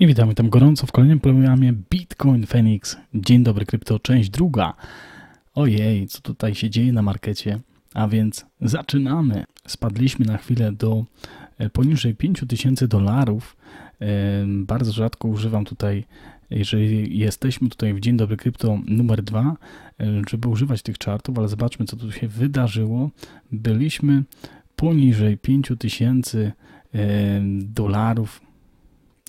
I witamy tam gorąco w kolejnym programie Bitcoin Phoenix. Dzień dobry krypto, część druga. Ojej, co tutaj się dzieje na markecie? A więc zaczynamy. Spadliśmy na chwilę do e, poniżej 5000 dolarów. E, bardzo rzadko używam tutaj, jeżeli jesteśmy tutaj w Dzień Dobry Krypto numer 2, e, żeby używać tych czartów, ale zobaczmy, co tu się wydarzyło. Byliśmy poniżej 5000 dolarów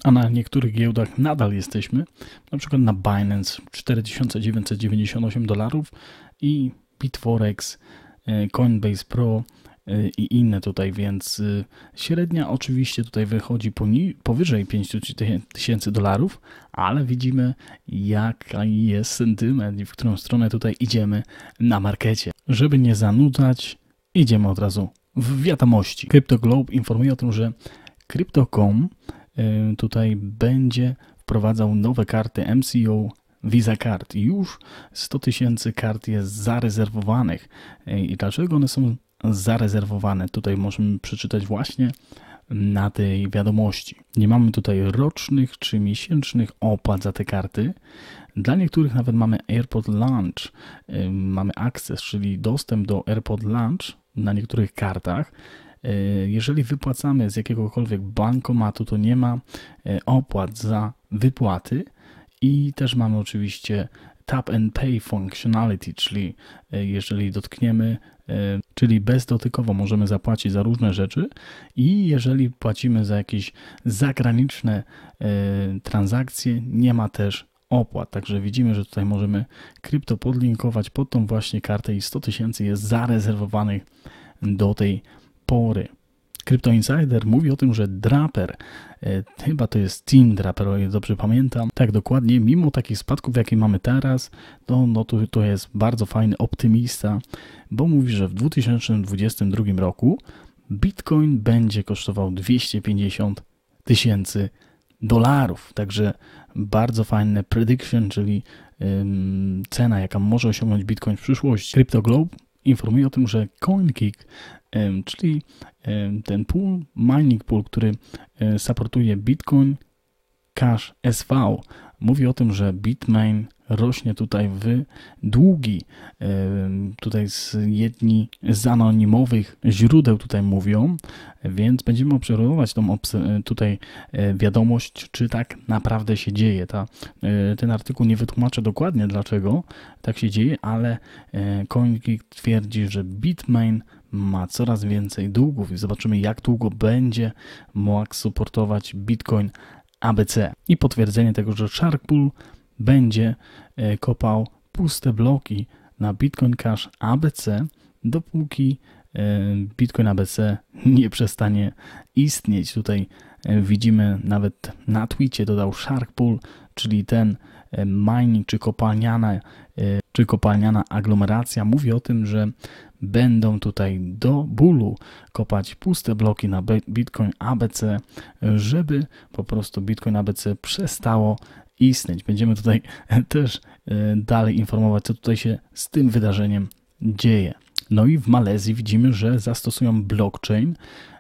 a na niektórych giełdach nadal jesteśmy, na przykład na Binance 4998 dolarów i Bitforex, e, Coinbase Pro e, i inne tutaj, więc e, średnia oczywiście tutaj wychodzi powyżej 5000 dolarów, ale widzimy jaki jest sentyment i w którą stronę tutaj idziemy na markecie. Żeby nie zanudzać, idziemy od razu w wiadomości. CryptoGlobe informuje o tym, że Crypto.com tutaj będzie wprowadzał nowe karty MCO Visa Card. Już 100 tysięcy kart jest zarezerwowanych. I dlaczego one są zarezerwowane? Tutaj możemy przeczytać właśnie na tej wiadomości. Nie mamy tutaj rocznych czy miesięcznych opłat za te karty. Dla niektórych nawet mamy AirPod Launch mamy akces, czyli dostęp do AirPod Launch na niektórych kartach. E, jeżeli wypłacamy z jakiegokolwiek bankomatu, to nie ma e, opłat za wypłaty i też mamy oczywiście tap and pay functionality, czyli e, jeżeli dotkniemy, czyli bezdotykowo możemy zapłacić za różne rzeczy i jeżeli płacimy za jakieś zagraniczne transakcje, nie ma też opłat. Także widzimy, że tutaj możemy krypto podlinkować pod tą właśnie kartę i 100 tysięcy jest zarezerwowanych do tej pory. Crypto Insider mówi o tym, że Draper, e, chyba to jest Team Draper, o ile dobrze pamiętam, tak dokładnie, mimo takich spadków, jakie mamy teraz, to, no to, to jest bardzo fajny optymista, bo mówi, że w 2022 roku Bitcoin będzie kosztował 250 tysięcy dolarów. Także bardzo fajne prediction, czyli cena, jaka może osiągnąć Bitcoin w przyszłości. Crypto Globe informuje o tym, że CoinKick czyli ten pool, mining pool, który e, supportuje Bitcoin Cash SV, mówi o tym, że Bitmain rośnie tutaj w długi. Tutaj z jedni z anonimowych źródeł tutaj mówią, więc będziemy obserwować tą e, tutaj e, wiadomość, czy tak naprawdę się dzieje. Ta, ten artykuł nie wytłumacza dokładnie dlaczego tak się dzieje, ale CoinGeek twierdzi, że Bitmain ma coraz więcej długów i zobaczymy jak długo będzie mógł supportować Bitcoin ABC. I potwierdzenie tego, że Sharkpool będzie e, kopał puste bloki na Bitcoin Cash ABC, dopóki e, Bitcoin ABC nie przestanie istnieć. Tutaj e, widzimy nawet na Twitchie dodał Sharkpool, czyli ten mining czy kopalniana, czy kopalniana aglomeracja mówi o tym, że będą tutaj do bólu kopać puste bloki na Bitcoin ABC, żeby po prostu Bitcoin ABC przestało istnieć. Będziemy tutaj też e, dalej informować, co tutaj się z tym wydarzeniem dzieje. No i w Malezji widzimy, że zastosują blockchain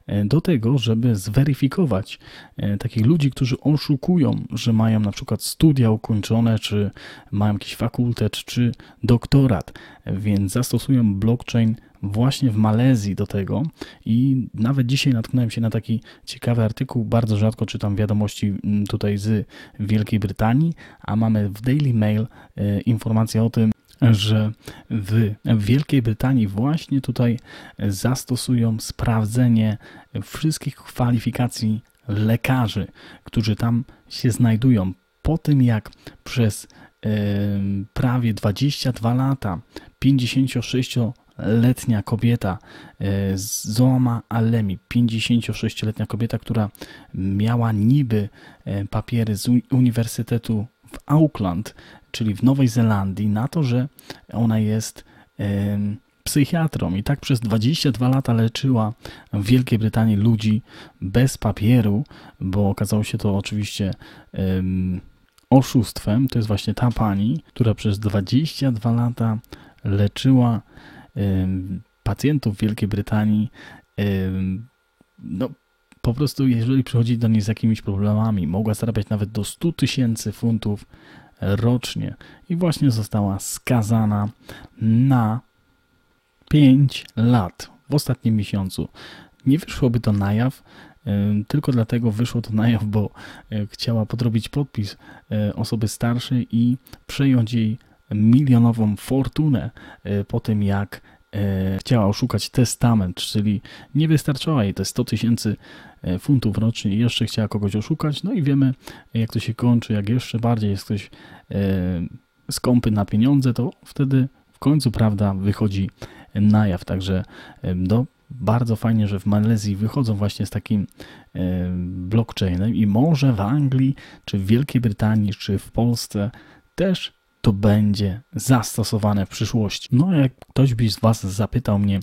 e, do tego, żeby zweryfikować e, takich ludzi, którzy oszukują, że mają na przykład studia ukończone, czy mają jakiś fakultet, czy doktorat, więc zastosują blockchain właśnie w Malezji do tego i nawet dzisiaj natknąłem się na taki ciekawy artykuł, bardzo rzadko czytam wiadomości mm, tutaj z Wielkiej Brytanii, a mamy w Daily Mail e, informację o tym, że w Wielkiej Brytanii właśnie tutaj zastosują sprawdzenie wszystkich kwalifikacji lekarzy, którzy tam się znajdują. Po tym jak przez e, prawie 22 lata 56 letnia kobieta e, z zoma alemi, 56-letnia kobieta, która miała niby e, papiery z Uniwersytetu Auckland, czyli w Nowej Zelandii, na to, że ona jest psychiatrą i tak przez 22 lata leczyła w Wielkiej Brytanii ludzi bez papieru, bo okazało się to oczywiście oszustwem. To jest właśnie ta pani, która przez 22 lata leczyła pacjentów w Wielkiej Brytanii no, po prostu jeżeli przychodzi do niej z jakimiś problemami, mogła zarabiać nawet do 100 tysięcy funtów rocznie i właśnie została skazana na 5 lat w ostatnim miesiącu. Nie wyszłoby to na jaw, tylko dlatego wyszło to na jaw, bo e, chciała podrobić podpis e, osoby starszej i przejąć jej milionową fortunę e, po tym, jak E, chciała oszukać testament, czyli nie wystarczała jej te 100 tysięcy e, funtów rocznie, jeszcze chciała kogoś oszukać, no i wiemy jak to się kończy, jak jeszcze bardziej jest ktoś e, skąpy na pieniądze, to wtedy w końcu prawda wychodzi na jaw, także do no, bardzo fajnie, że w Malezji wychodzą właśnie z takim blockchainem i może w Anglii, czy w Wielkiej Brytanii, czy w Polsce też to będzie zastosowane w przyszłości. No, jak ktoś by z Was zapytał mnie,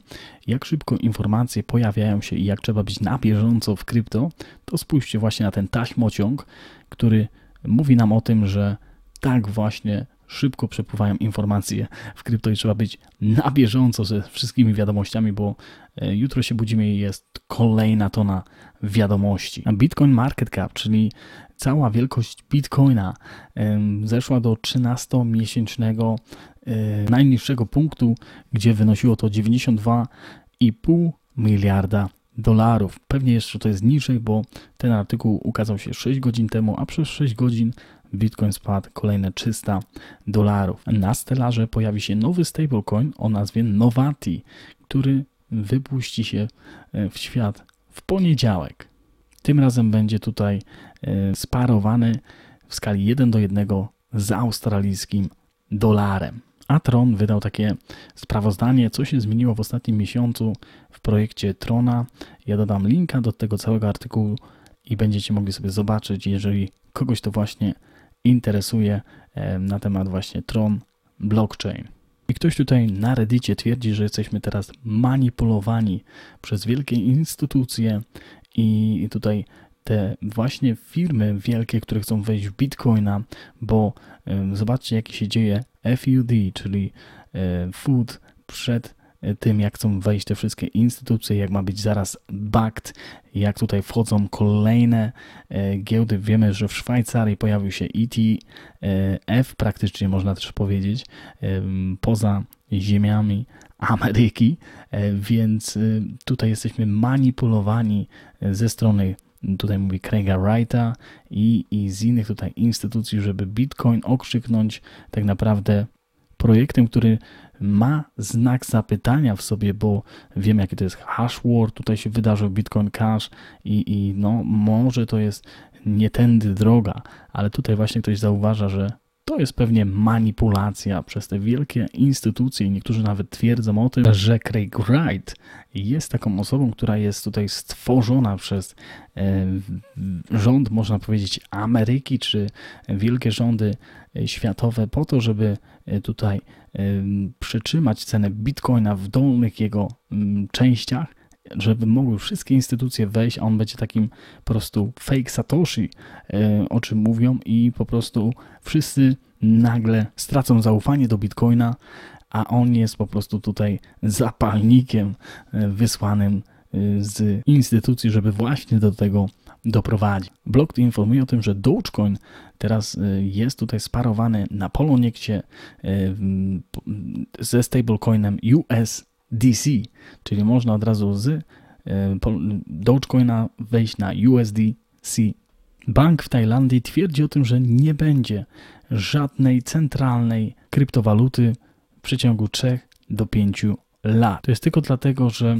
jak szybko informacje pojawiają się i jak trzeba być na bieżąco w krypto, to spójrzcie właśnie na ten taśmociąg, który mówi nam o tym, że tak właśnie szybko przepływają informacje w krypto i trzeba być na bieżąco ze wszystkimi wiadomościami, bo e, jutro się budzimy i jest kolejna tona wiadomości. Bitcoin Market Cap, czyli cała wielkość Bitcoina zeszła do 13-miesięcznego e, najniższego punktu, gdzie wynosiło to 92,5 miliarda dolarów. Pewnie jeszcze to jest niżej, bo ten artykuł ukazał się 6 godzin temu, a przez 6 godzin Bitcoin spadł kolejne 300 dolarów. Na stelarze pojawi się nowy stablecoin o nazwie Novati, który wypuści się e, w świat w poniedziałek. Tym razem będzie tutaj e, sparowany w skali 1 do 1 z australijskim dolarem. A Tron wydał takie sprawozdanie, co się zmieniło w ostatnim miesiącu w projekcie Trona. Ja dodam linka do tego całego artykułu i będziecie mogli sobie zobaczyć, jeżeli kogoś to właśnie interesuje e, na temat właśnie Tron blockchain. I ktoś tutaj na Reddicie twierdzi, że jesteśmy teraz manipulowani przez wielkie instytucje i tutaj te właśnie firmy wielkie, które chcą wejść w Bitcoina, bo e, zobaczcie, jaki się dzieje FUD, czyli e, food przed tym, jak chcą wejść te wszystkie instytucje, jak ma być zaraz BACT, jak tutaj wchodzą kolejne e, giełdy. Wiemy, że w Szwajcarii pojawił się ETF, praktycznie można też powiedzieć, e, poza ziemiami Ameryki, e, więc tutaj jesteśmy manipulowani ze strony tutaj mówi Craiga Wrighta i, i z innych tutaj instytucji, żeby Bitcoin okrzyknąć tak naprawdę projektem, który ma znak zapytania w sobie, bo wiem jaki to jest hash war, tutaj się wydarzył Bitcoin Cash i, i no może to jest nie tędy droga, ale tutaj właśnie ktoś zauważa, że to jest pewnie manipulacja przez te wielkie instytucje. Niektórzy nawet twierdzą o tym, że Craig Wright jest taką osobą, która jest tutaj stworzona przez e, rząd, można powiedzieć, Ameryki czy wielkie rządy e, światowe po to, żeby e, tutaj przytrzymać cenę bitcoina w dolnych jego częściach, żeby mogły wszystkie instytucje wejść, a on będzie takim po prostu fake Satoshi, o czym mówią, i po prostu wszyscy nagle stracą zaufanie do bitcoina, a on jest po prostu tutaj zapalnikiem wysłanym z instytucji, żeby właśnie do tego doprowadzi. Blog informuje o tym, że Dogecoin teraz y, jest tutaj sparowany na Poloniekcie y, ze stablecoinem USDC, czyli można od razu z y, Dogecoina wejść na USDC. Bank w Tajlandii twierdzi o tym, że nie będzie żadnej centralnej kryptowaluty w przeciągu 3 do 5 lat. To jest tylko dlatego, że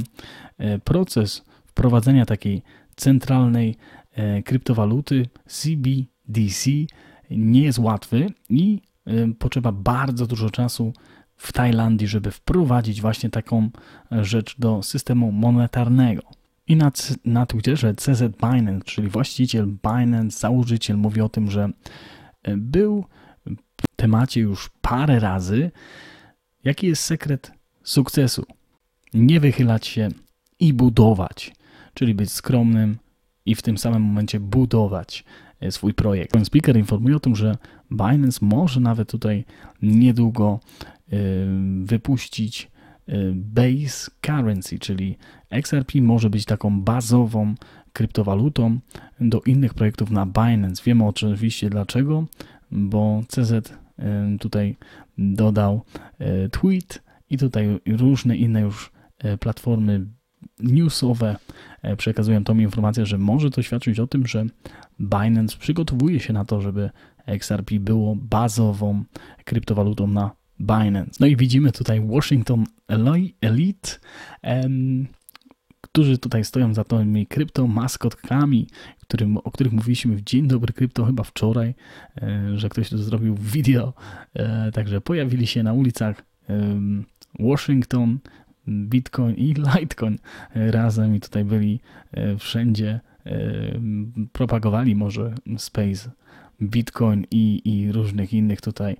proces wprowadzenia takiej centralnej e, kryptowaluty CBDC nie jest łatwy i e, potrzeba bardzo dużo czasu w Tajlandii, żeby wprowadzić właśnie taką e, rzecz do systemu monetarnego. I na, na Twitterze CZ Binance, czyli właściciel Binance, założyciel, mówi o tym, że był w temacie już parę razy. Jaki jest sekret sukcesu? Nie wychylać się i budować czyli być skromnym i w tym samym momencie budować e, swój projekt. Ten speaker informuje o tym, że Binance może nawet tutaj niedługo e, wypuścić e, base currency, czyli XRP może być taką bazową kryptowalutą do innych projektów na Binance. Wiemy oczywiście dlaczego, bo CZ tutaj dodał tweet i tutaj różne inne już platformy newsowe e, przekazują tą informację, że może to świadczyć o tym, że Binance przygotowuje się na to, żeby XRP było bazową kryptowalutą na Binance. No i widzimy tutaj Washington Elite, em, którzy tutaj stoją za tymi kryptomaskotkami, którym, o których mówiliśmy w Dzień Dobry Krypto chyba wczoraj, e, że ktoś to zrobił wideo, e, także pojawili się na ulicach e, Washington Bitcoin i Litecoin razem i tutaj byli e, wszędzie, e, propagowali może Space, Bitcoin i, i różnych innych tutaj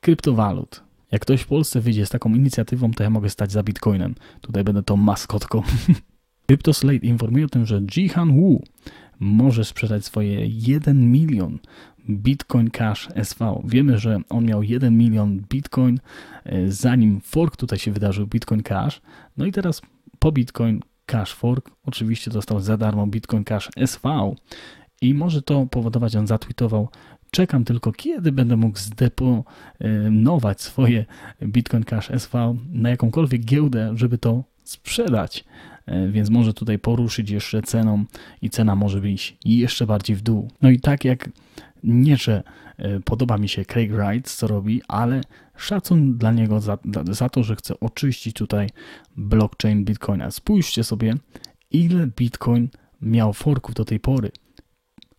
kryptowalut. Jak ktoś w Polsce wyjdzie z taką inicjatywą, to ja mogę stać za Bitcoinem. Tutaj będę tą maskotką. CryptoSlate informuje o tym, że Jihan Wu może sprzedać swoje 1 milion Bitcoin Cash SV. Wiemy, że on miał 1 milion Bitcoin, e, zanim fork tutaj się wydarzył, Bitcoin Cash. No i teraz po Bitcoin Cash Fork oczywiście dostał za darmo Bitcoin Cash SV i może to powodować, on zatweetował, czekam tylko kiedy będę mógł zdeponować swoje Bitcoin Cash SV na jakąkolwiek giełdę, żeby to sprzedać. E, więc może tutaj poruszyć jeszcze ceną i cena może wyjść jeszcze bardziej w dół. No i tak jak nie, że e, podoba mi się Craig Wright, co robi, ale szacun dla niego za, za to, że chce oczyścić tutaj blockchain Bitcoina. Spójrzcie sobie, ile Bitcoin miał forków do tej pory.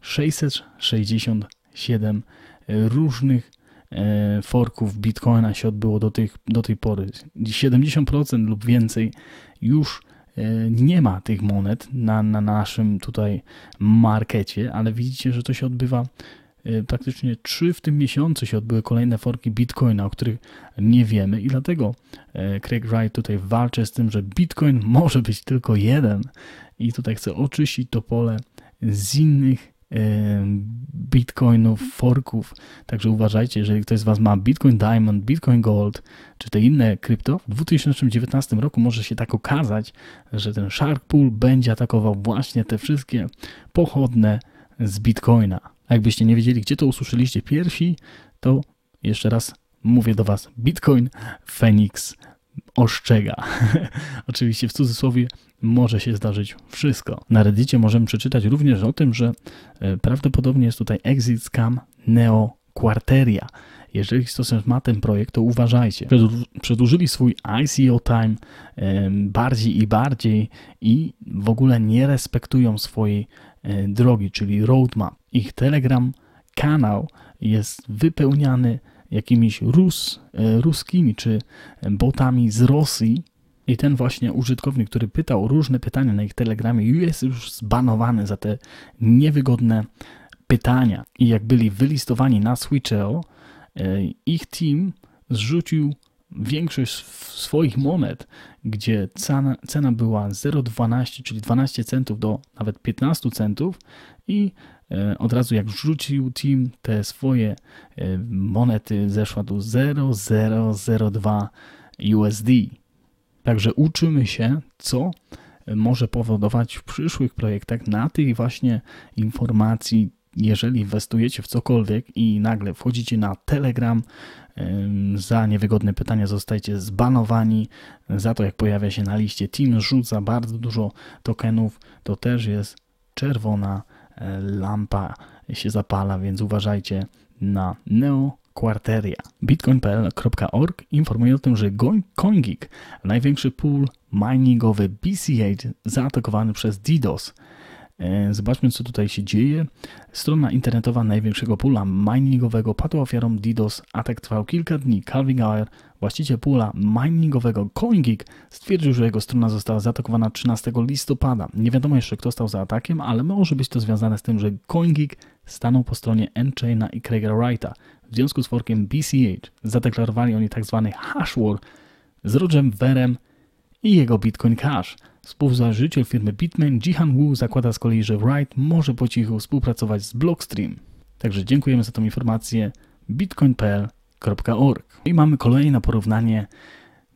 667 e, różnych e, forków Bitcoina się odbyło do, tych, do tej pory. 70% lub więcej już nie ma tych monet na, na naszym tutaj markecie, ale widzicie, że to się odbywa Y, praktycznie trzy w tym miesiącu się odbyły kolejne forki Bitcoina, o których nie wiemy i dlatego e, Craig Wright tutaj walczy z tym, że Bitcoin może być tylko jeden i tutaj chce oczyścić to pole z innych e, bitcoinów, forków. Także uważajcie, jeżeli ktoś z Was ma Bitcoin Diamond, Bitcoin Gold czy te inne krypto, w 2019 roku może się tak okazać, że ten Shark Pool będzie atakował właśnie te wszystkie pochodne z Bitcoina. A jakbyście nie wiedzieli, gdzie to usłyszeliście pierwsi, to jeszcze raz mówię do Was, Bitcoin Phoenix oszczega. Oczywiście w cudzysłowie może się zdarzyć wszystko. Na Reddicie możemy przeczytać również o tym, że e, prawdopodobnie jest tutaj exit scam Neo Quarteria. Jeżeli stosunek ma ten projekt, to uważajcie. Przedłużyli swój ICO time bardziej i bardziej i w ogóle nie respektują swojej E, drogi, czyli roadmap. Ich Telegram kanał jest wypełniany jakimiś Rus, e, ruskimi czy botami z Rosji. I ten właśnie użytkownik, który pytał różne pytania na ich telegramie, jest już zbanowany za te niewygodne pytania. I jak byli wylistowani na Switcheo, ich team zrzucił większość swoich monet, gdzie cena, cena była 0,12, czyli 12 centów do nawet 15 centów i e, od razu jak wrzucił team te swoje e, monety zeszła do 0,002 USD. Także uczymy się, co e, może powodować w przyszłych projektach na tych właśnie informacji, jeżeli inwestujecie w cokolwiek i nagle wchodzicie na Telegram, za niewygodne pytania zostajecie zbanowani. Za to, jak pojawia się na liście Team, rzuca bardzo dużo tokenów. To też jest czerwona e, lampa, się zapala, więc uważajcie na Neo Quarteria. Bitcoin.pl.org informuje o tym, że CoinGeek, największy pool miningowy BCH zaatakowany przez DDoS, E, zobaczmy, co tutaj się dzieje. Strona internetowa największego pula miningowego padła ofiarą DDoS. Atak trwał kilka dni. Calvin Geyer, właściciel pula miningowego CoinGeek, stwierdził, że jego strona została zaatakowana 13 listopada. Nie wiadomo jeszcze, kto stał za atakiem, ale może być to związane z tym, że CoinGeek stanął po stronie Enchaina i Craiga Wrighta. W związku z forkiem BCH zadeklarowali oni tzw. Tak hash war z Rogerem Verem i jego Bitcoin Cash – Współzałożyciel firmy Bitmain Jihan Wu zakłada z kolei, że Wright może po cichu współpracować z Blockstream. Także dziękujemy za tą informację bitcoin.pl.org. I mamy kolejne porównanie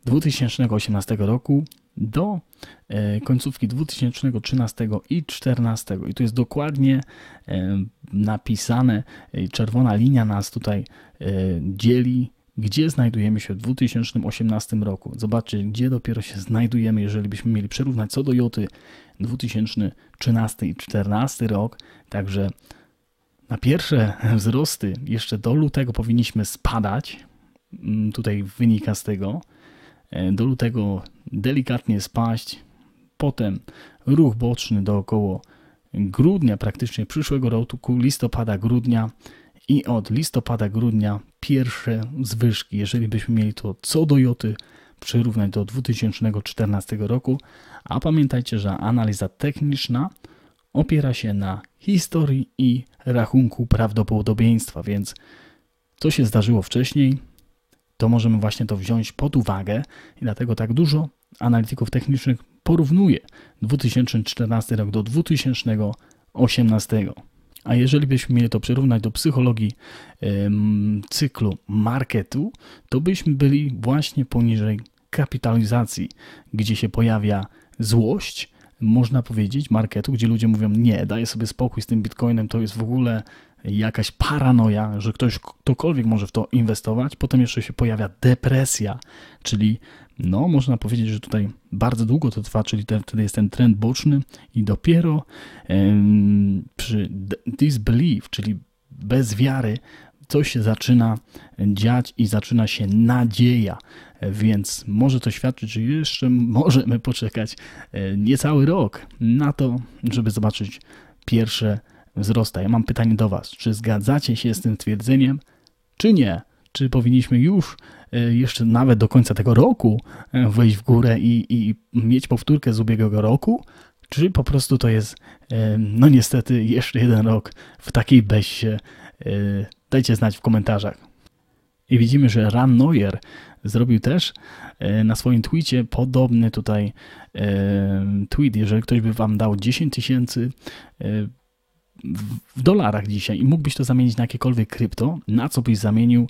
2018 roku do e, końcówki 2013 i 2014. I tu jest dokładnie e, napisane, e, czerwona linia nas tutaj dzieli gdzie znajdujemy się w 2018 roku. Zobaczcie, gdzie dopiero się znajdujemy, jeżeli byśmy mieli przerównać co do Joty 2013 i 2014 rok. Także na pierwsze wzrosty jeszcze do lutego powinniśmy spadać. Mm, tutaj wynika z tego. E, do lutego delikatnie spaść. Potem ruch boczny do około grudnia, praktycznie przyszłego roku, listopada, grudnia i od listopada, grudnia pierwsze zwyżki, jeżeli byśmy mieli to co do joty przyrównać do 2014 roku, a pamiętajcie, że analiza techniczna opiera się na historii i rachunku prawdopodobieństwa, więc co się zdarzyło wcześniej, to możemy właśnie to wziąć pod uwagę i dlatego tak dużo analityków technicznych porównuje 2014 rok do 2018. A jeżeli byśmy mieli to przyrównać do psychologii cyklu marketu, to byśmy byli właśnie poniżej kapitalizacji, gdzie się pojawia złość, można powiedzieć, marketu, gdzie ludzie mówią: Nie, daję sobie spokój z tym bitcoinem, to jest w ogóle jakaś paranoia, że ktoś, ktokolwiek może w to inwestować. Potem jeszcze się pojawia depresja, czyli no, można powiedzieć, że tutaj bardzo długo to trwa, czyli te, wtedy jest ten trend boczny i dopiero em, przy disbelief, czyli bez wiary, coś się zaczyna dziać i zaczyna się nadzieja, więc może to świadczyć, że jeszcze możemy poczekać e, niecały rok na to, żeby zobaczyć pierwsze wzrosta. Ja mam pytanie do Was, czy zgadzacie się z tym twierdzeniem, czy nie? Czy powinniśmy już E, jeszcze nawet do końca tego roku e, wejść w górę i, i mieć powtórkę z ubiegłego roku, czy po prostu to jest, e, no niestety, jeszcze jeden rok w takiej beście. Dajcie znać w komentarzach. I widzimy, że Ran Neuer zrobił też na swoim tweetie podobny tutaj tweet. Jeżeli ktoś by wam dał 10 tysięcy w dolarach dzisiaj i mógłbyś to zamienić na jakiekolwiek krypto, na co byś zamienił,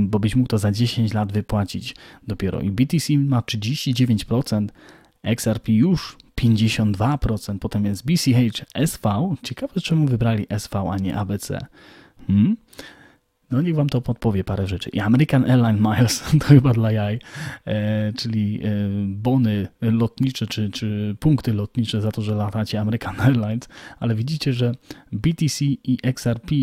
bo byś mógł to za 10 lat wypłacić dopiero. I BTC ma 39%, XRP już 52%, potem jest BCH, SV. Ciekawe czemu wybrali SV, a nie ABC. Hmm? No niech wam to podpowie parę rzeczy. I American Airlines Miles, to chyba dla jaj, e, czyli e, bony lotnicze, czy, czy punkty lotnicze za to, że latacie American Airlines, ale widzicie, że BTC i XRP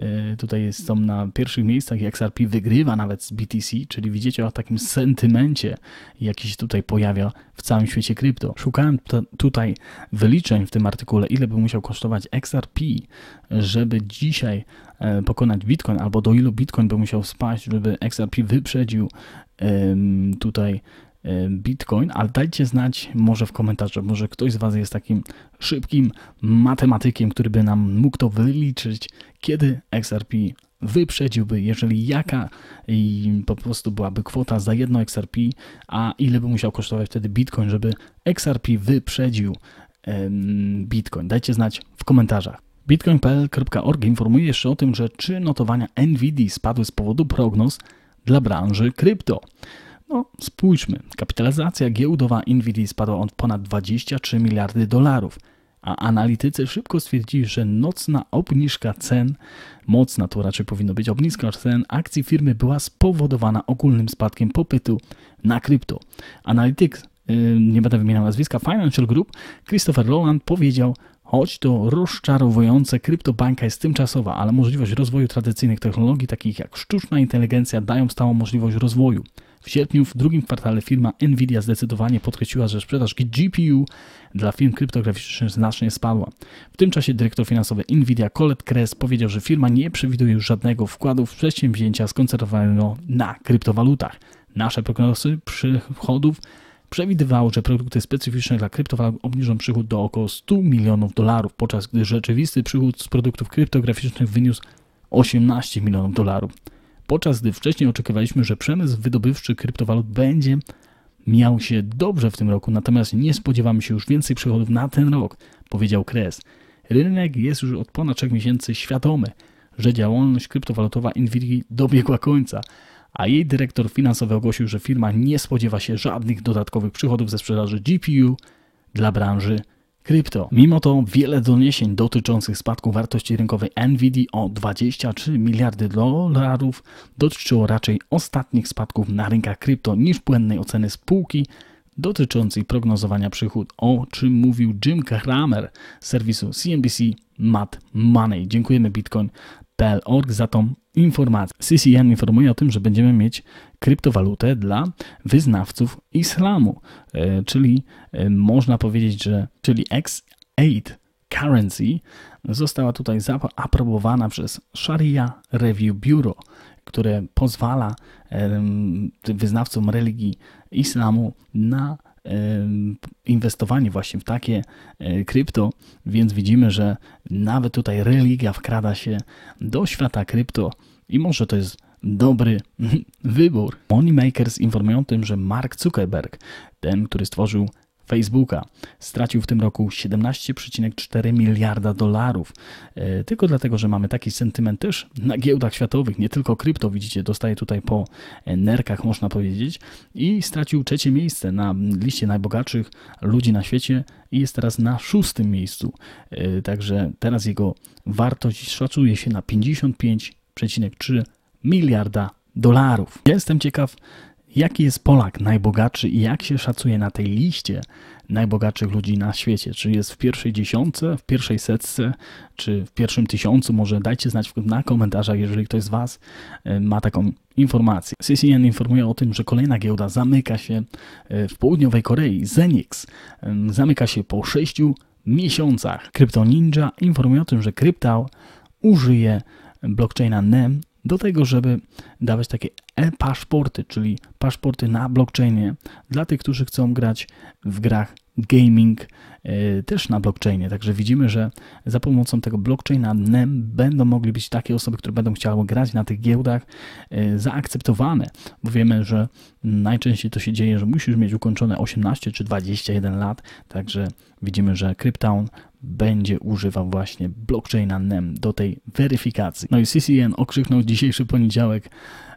E, tutaj są na pierwszych miejscach i XRP wygrywa nawet z BTC, czyli widzicie o takim sentymencie, jaki się tutaj pojawia w całym świecie krypto. Szukałem tutaj wyliczeń w tym artykule, ile by musiał kosztować XRP, żeby dzisiaj e, pokonać Bitcoin, albo do ilu Bitcoin by musiał spaść, żeby XRP wyprzedził tutaj E, bitcoin, ale dajcie znać może w komentarzach, może ktoś z Was jest takim szybkim matematykiem, który by nam mógł to wyliczyć, kiedy XRP wyprzedziłby, jeżeli jaka i po prostu byłaby kwota za jedno XRP, a ile by musiał kosztować wtedy Bitcoin, żeby XRP wyprzedził Bitcoin. Dajcie znać w komentarzach. Bitcoin.pl.org informuje jeszcze o tym, że czy notowania NVD spadły z powodu prognoz dla branży krypto. No, spójrzmy. Kapitalizacja giełdowa Nvidia spadła o ponad 23 miliardy dolarów, a analitycy szybko stwierdzili, że nocna obniżka cen, mocna to raczej powinno być obniżka cen akcji firmy była spowodowana ogólnym spadkiem popytu na krypto. Analityk, y, nie będę wymieniał nazwiska, Financial Group, Christopher Roland powiedział, Choć to rozczarowujące, kryptobańka jest tymczasowa, ale możliwość rozwoju tradycyjnych technologii, takich jak sztuczna inteligencja, dają stałą możliwość rozwoju. W sierpniu, w drugim kwartale firma Nvidia zdecydowanie podkreśliła, że sprzedaż GPU dla firm kryptograficznych znacznie spadła. W tym czasie dyrektor finansowy Nvidia Colette Kress powiedział, że firma nie przewiduje już żadnego wkładu w przedsięwzięcia skoncentrowanego na kryptowalutach. Nasze prognozy przychodów przewidywało, że produkty specyficzne dla kryptowalut obniżą przychód do około 100 milionów dolarów, podczas gdy rzeczywisty przychód z produktów kryptograficznych wyniósł 18 milionów dolarów podczas gdy wcześniej oczekiwaliśmy, że przemysł wydobywczy kryptowalut będzie miał się dobrze w tym roku, natomiast nie spodziewamy się już więcej przychodów na ten rok, powiedział Kres. Rynek jest już od ponad 3 miesięcy świadomy, że działalność kryptowalutowa Nvidia dobiegła końca, a jej dyrektor finansowy ogłosił, że firma nie spodziewa się żadnych dodatkowych przychodów ze sprzedaży GPU dla branży Krypto. Mimo to wiele doniesień dotyczących spadku wartości rynkowej NVD o 23 miliardy dolarów dotyczyło raczej ostatnich spadków na rynkach krypto niż płynnej oceny spółki dotyczącej prognozowania przychód, o czym mówił Jim Cramer z serwisu CNBC Mad Money. Dziękujemy Bitcoin PL.org za tą informację. CCN informuje o tym, że będziemy mieć kryptowalutę dla wyznawców islamu, e, czyli e, można powiedzieć, że czyli X8 Currency została tutaj zaaprobowana przez Sharia Review Bureau, które pozwala wyznawcom religii islamu na inwestowanie właśnie w takie e, krypto, więc widzimy, że nawet tutaj religia wkrada się do świata krypto i może to jest dobry wybór. Moneymakers informują o tym, że Mark Zuckerberg, ten, który stworzył Facebooka. Stracił w tym roku 17,4 miliarda dolarów. E, tylko dlatego, że mamy taki sentyment też na giełdach światowych, nie tylko krypto, widzicie, dostaje tutaj po nerkach, można powiedzieć, i stracił trzecie miejsce na liście najbogatszych ludzi na świecie i jest teraz na szóstym miejscu. E, także teraz jego wartość szacuje się na 55,3 miliarda dolarów. jestem ciekaw, Jaki jest Polak najbogatszy i jak się szacuje na tej liście najbogatszych ludzi na świecie? Czy jest w pierwszej dziesiątce, w pierwszej setce, czy w pierwszym tysiącu? Może dajcie znać na komentarzach, jeżeli ktoś z Was e, ma taką informację. CCN informuje o tym, że kolejna giełda zamyka się e, w południowej Korei. Zenix zamyka się po 6 miesiącach. Krypto Ninja informuje o tym, że Kryptał użyje blockchaina NEM do tego, żeby dawać takie e-paszporty, czyli paszporty na blockchainie dla tych, którzy chcą grać w grach gaming e, też na blockchainie. Także widzimy, że za pomocą tego blockchaina NEM będą mogli być takie osoby, które będą chciały grać na tych giełdach e, zaakceptowane, bo wiemy, że najczęściej to się dzieje, że musisz mieć ukończone 18 czy 21 lat, także widzimy, że Cryptown będzie używał właśnie blockchaina NEM do tej weryfikacji. No i CCN okrzyknął dzisiejszy poniedziałek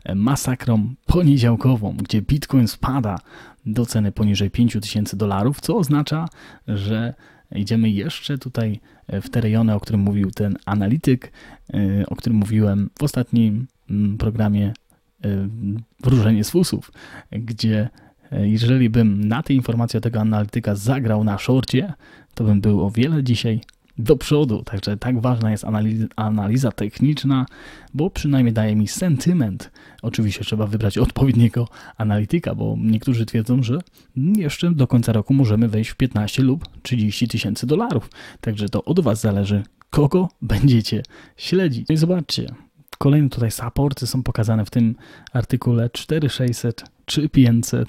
e, masakrą poniedziałkową, gdzie Bitcoin spada do ceny poniżej 5000 dolarów, co oznacza, że idziemy jeszcze tutaj e, w te rejony, o którym mówił ten analityk, e, o którym mówiłem w ostatnim mm, programie Wróżenie z fusów, gdzie jeżeli bym na te informacje tego analityka zagrał na szorcie, to bym był o wiele dzisiaj do przodu. Także tak ważna jest analiza, analiza techniczna, bo przynajmniej daje mi sentyment. Oczywiście trzeba wybrać odpowiedniego analityka, bo niektórzy twierdzą, że jeszcze do końca roku możemy wejść w 15 lub 30 tysięcy dolarów. Także to od Was zależy, kogo będziecie śledzić. No i zobaczcie, kolejne tutaj supporty są pokazane w tym artykule 4600, 3500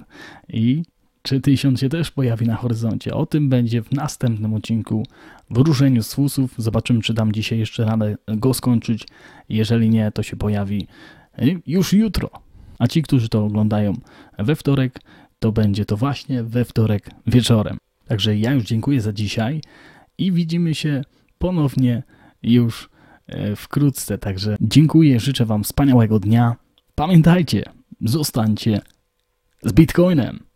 i czy 1000 się też pojawi na horyzoncie? O tym będzie w następnym odcinku w ruszeniu z fusów. Zobaczymy, czy dam dzisiaj jeszcze radę go skończyć. Jeżeli nie, to się pojawi y, już jutro. A ci, którzy to oglądają we wtorek, to będzie to właśnie we wtorek wieczorem. Także ja już dziękuję za dzisiaj i widzimy się ponownie już e, wkrótce. Także dziękuję, życzę Wam wspaniałego dnia. Pamiętajcie, zostańcie z Bitcoinem.